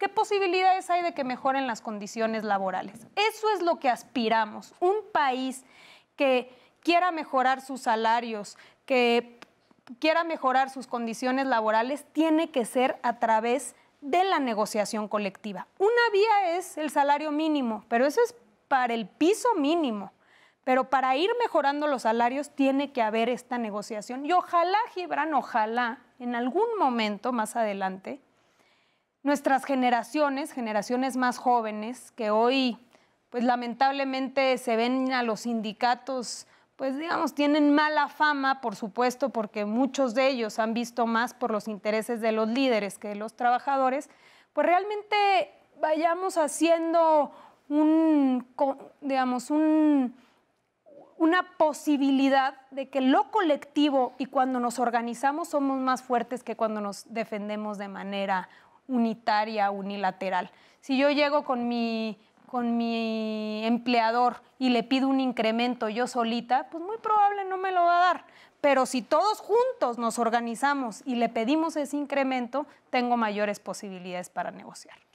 ¿Qué posibilidades hay de que mejoren las condiciones laborales? Eso es lo que aspiramos. Un país que quiera mejorar sus salarios, que quiera mejorar sus condiciones laborales, tiene que ser a través de la negociación colectiva. Una vía es el salario mínimo, pero eso es para el piso mínimo. Pero para ir mejorando los salarios tiene que haber esta negociación. Y ojalá, Gibran, ojalá en algún momento más adelante nuestras generaciones, generaciones más jóvenes, que hoy pues lamentablemente se ven a los sindicatos, pues digamos, tienen mala fama, por supuesto, porque muchos de ellos han visto más por los intereses de los líderes que de los trabajadores, pues realmente vayamos haciendo un, digamos, una posibilidad de que lo colectivo y cuando nos organizamos somos más fuertes que cuando nos defendemos de manera unitaria, unilateral. Si yo llego con mi, con mi empleador y le pido un incremento yo solita, pues muy probable no me lo va a dar. Pero si todos juntos nos organizamos y le pedimos ese incremento, tengo mayores posibilidades para negociar.